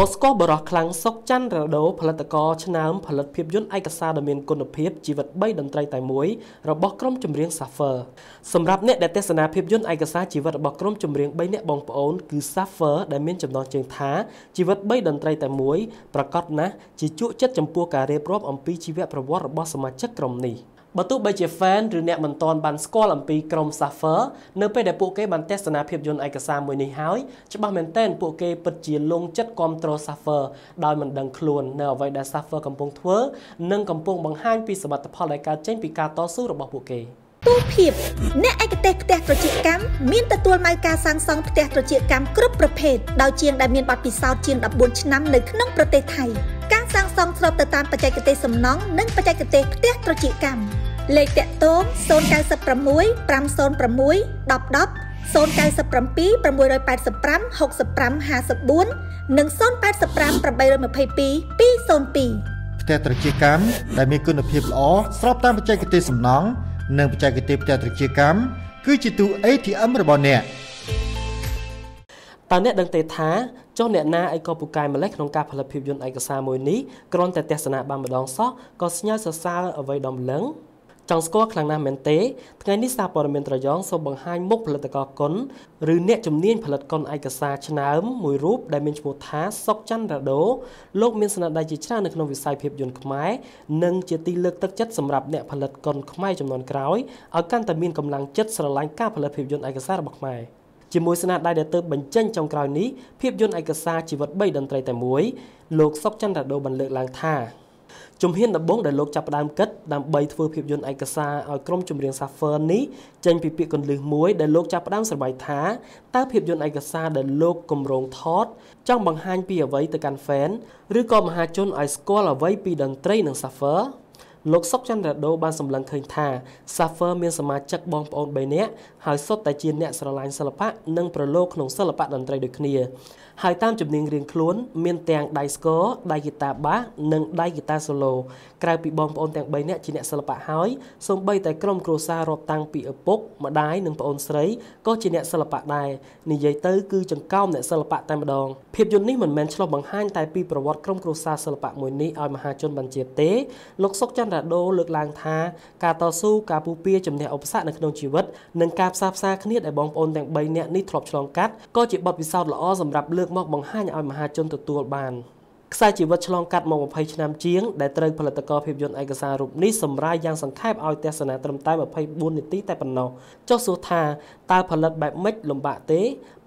មកស្គាល់បរោះខ្លាំងសុកច័ន្ទរដូ ផលិតករឆ្នើមផលិតភាពយន្តឯកសារដ៏មានគុណភាពជីវិត3តន្ត្រីតែមួយរបស់ក្រុមចម្រៀង Suffer សម្រាប់អ្នកដែលទស្សនាភាពយន្តឯកសារជីវិតរបស់ក្រុមចម្រៀង3អ្នកបងប្អូនគឺ Suffer ដែលមានចំណងជើងថាជីវិត3តន្ត្រីតែមួយប្រកបណាស់ជាជក់ចិត្តចំពោះការរៀបរាប់អំពីជីវប្រវត្តិរបស់សមាជិកក្រុមនេះ។បើទោះបីជា fan ឬអ្នកមិនទាន់បានស្គាល់អំពីក្រុម Safer នៅ ពេលដែលពួកគេបានទស្សនាភាពយន្តឯកសារមួយនេះហើយច្បាស់មែនទែនពួកគេពិតជាលងចិត្តគ្រប់គ្រង Safer ដោយមិនដឹងខ្លួននៅអ្វីដែល Safer កំពុងធ្វើនិងកំពុងបង្ហាញពីសមិទ្ធផលដែលកើតចេញពីការតស៊ូរបស់ពួកគេទូភាពអ្នកឯកទេសផ្ទះត្រជាកម្មមានទទួលម៉ៅការសាងសង់ផ្ទះត្រជាកម្មគ្រប់ប្រភេទដោយជាងដែលមានបទពិសោធន៍ជាង14ឆ្នាំនៅក្នុងប្រទេសថៃការសាងសង់ស្របទៅតាមបច្ចេកទេសសំណង់និងបច្ចេកទេសផ្ទះត្រជាកម្មលេខតាក់ទង096 506 1010 097 685 65 54និង085 822 202ផ្ទះត្រជាកម្មដែលមានគុណភាពល្អស្របតាមបច្ចេកទេសសំណង់និងបច្ចេកទេសផ្ទះត្រជាកម្មគឺជាទូ ATM របស់អ្នកតើអ្នកដឹងទេថាចុះអ្នកណាឯកោពូកែម្លេះក្នុងការផលិតភាពយន្តឯកសារមួយនេះគ្រាន់តែទស្សនាបានម្ដងសោះក៏ស្ញើសរសើរអ្វីដំឡឹងចង់ស្គាល់ខ្លាំងណាស់មែនទេថ្ងៃនេះសារព័ត៌មានត្រយងសូមបង្ហាញមុខផលិតករគុណឬអ្នកជំនាញផលិតគុណឯកសារឆ្នើមមួយរូបដែលមានឈ្មោះថាសុកច័ន្ទរដូលោកមានស្នាដៃជាច្រើននៅក្នុងវិស័យភាពយន្តខ្មែរនិងជាទីលើកទឹកចិត្តសម្រាប់អ្នកផលិតគុណខ្មែរចំនួនក្រោយឲ្យកាន់តែមានកម្លាំងចិត្តស្រឡាញ់ការផលិតភាពយន្តឯកសាររបស់ខ្មែរជាមួយស្នាដៃដែលទើបបញ្ចេញចុងក្រោយនេះភាពយន្តឯកសារជីវិត3តន្ត្រីតែមួយលោកសុកច័ន្ទរដូបានលើកឡើងថាជំហានដំបូងដែលលោកចាប់ផ្ដើមគិតដើម្បីធ្វើភាពយន្តឯកសារឲ្យក្រុមចម្រៀង Safer នេះចេញពីពាក្យកន្លឹះមួយដែលលោកចាប់ផ្ដើមស្រមៃថាតើភាពយន្តឯកសារដែលលោកគម្រោងថតចង់បង្ហាញពីអ្វីទៅកាន់ fan ឬក៏មហាជនឲ្យស្គាល់អ្វីពីតន្ត្រីនិង Safer លោកសុកចន្ទរដូបានសម្លឹងឃើញថា Safer មានសមាជិកបងប្អូន3នាក់ហើយសុទ្ធតែជាអ្នកស្រឡាញ់សិល្បៈនិងប្រឡូកក្នុងសិល្បៈតន្ត្រីដូចគ្នាហើយតាមជំនាញរៀងខ្លួនមានទាំងដៃស្គរដៃហ្គីតាបាសនិងដៃហ្គីតាសូឡូក្រៅពីបងប្អូនទាំង3នាក់ជាអ្នកសិល្បៈហើយសូម្បីតែក្រុមគ្រួសាររាប់តាំងពីឪពុកម្ដាយនិងប្អូនស្រីក៏ជាអ្នកសិល្បៈដែរនិយាយទៅគឺចង្កោមអ្នកសិល្បៈតែម្ដងភាពយន្តនេះមិនមែនឆ្លុះបង្ហាញតែពីប្រវត្តិក្រុមគ្រួសារសិល្បៈមួយនេះឲ្យមហាជនបានជាតិទេលោកសុកចន្ទរ៉ាដូលើកឡើងថាការតស៊ូការពុះពៀជំនះឧបសគ្គនៅក្នុងជីវិតនិងការផ្សះផ្សាគ្នាដែលបងប្អូនទាំង3នាក់នេះធ្លាប់ឆ្លងកាត់ក៏ជាបទពិសោធន៍ល្អសម្រាប់លើកមកបង្ហាញឲ្យមហាជនទទួលបាន។ខ្សែជីវិតឆ្លងកាត់មក20ឆ្នាំជាងដែលត្រូវផលិតករភាពយន្តឯកសាររូបនេះសម្រាយយ៉ាងសង្ខេបឲ្យទស្សនាត្រឹមតែ24នាទីតែប៉ុណ្ណោះចុះសួរថាតើផលិតបែបម៉េចលំបាកទេ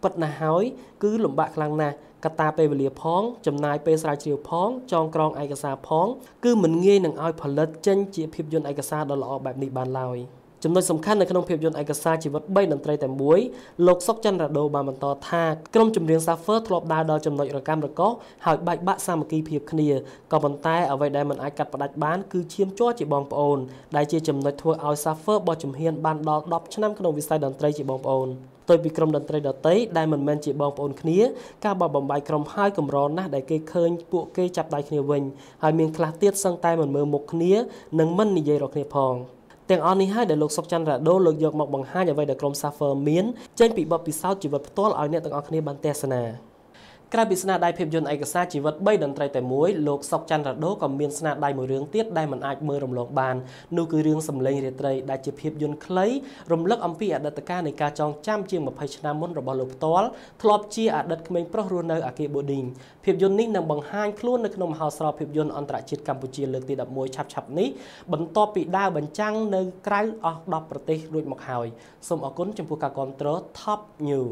ពិតណាស់ហើយគឺលំបាកខ្លាំងណាស់កត្តាពេលវេលាផង ចំណាយពេលស្រាវជ្រាវផងចងក្រងឯកសារផងគឺមិនងាយនឹងឲ្យផលិតចេញជាភាពយន្តឯកសារដ៏ល្អបែបនេះបានឡើយ។ចំណុចសំខាន់នៅក្នុងភាពយន្តឯកសារជីវិត3តន្ត្រីតែមួយលោកសុកចន្ទរដូបានបន្តថាក្រុមចម្រៀង Safer ធ្លាប់ដើរដល់ចំណុចរកម្មរកោហើយបែកបាក់សាមគ្គីភាពគ្នាក៏ប៉ុន្តែអ្វីដែលមិនអាចកាត់ផ្តាច់បានគឺឈាមជ័រជាបងប្អូនដែលជាចំណុចធ្វើឲ្យ Safer បោះជំហានបានដល់10ឆ្នាំក្នុងវិស័យតន្ត្រីជាបងប្អូនទុយពីក្រុមតន្ត្រីដតីដែលមិនមែនជាបងប្អូនគ្នាការបបំបាយក្រុមហើយកម្រណាស់ដែលគេឃើញពួកគេចាប់ដៃគ្នាវិញហើយមានខ្លះទៀតសឹងតែមិនមើលមុខគ្នានិងមិននិយាយរកគ្នាផង។ទាំងអស់នេះហើយដែលលោកសុកច័ន្ទរ៉ាដូលើកយកមកបង្ហាញអ្វីដែលក្រុម Safer មានចេញពីបទពិសោធន៍ជីវិតផ្ទាល់ឲ្យអ្នកទាំងអស់គ្នាបានទស្សនា។ក្រៅពីស្នាដៃភាពយន្តឯកសារជីវិត3តន្ត្រីតែមួយលោកសុកច័ន្ទរដូក៏មានស្នាដៃមួយរឿងទៀតដែលមិនអាចមើលរំលងបាននោះគឺរឿងសម្លេងរាត្រីដែលជាភាពយន្តខ្លីរំលឹកអំពីអតីតកាលនៃការចងចាំជាង20ឆ្នាំមុនរបស់លោកផ្ទាល់ធ្លាប់ជាអតីតក្មេងប្រុសរស់នៅអាគីបូឌីងភាពយន្តនេះនឹងបង្ហាញខ្លួននៅក្នុងមហោស្រពភាពយន្តអន្តរជាតិកម្ពុជាលើកទី11ឆាប់ឆាប់នេះបន្ទាប់ពីដាវបញ្ចាំងនៅក្រៅអស់10ប្រទេសរួចមកហើយសូមអរគុណចំពោះការគាំទ្រ Top New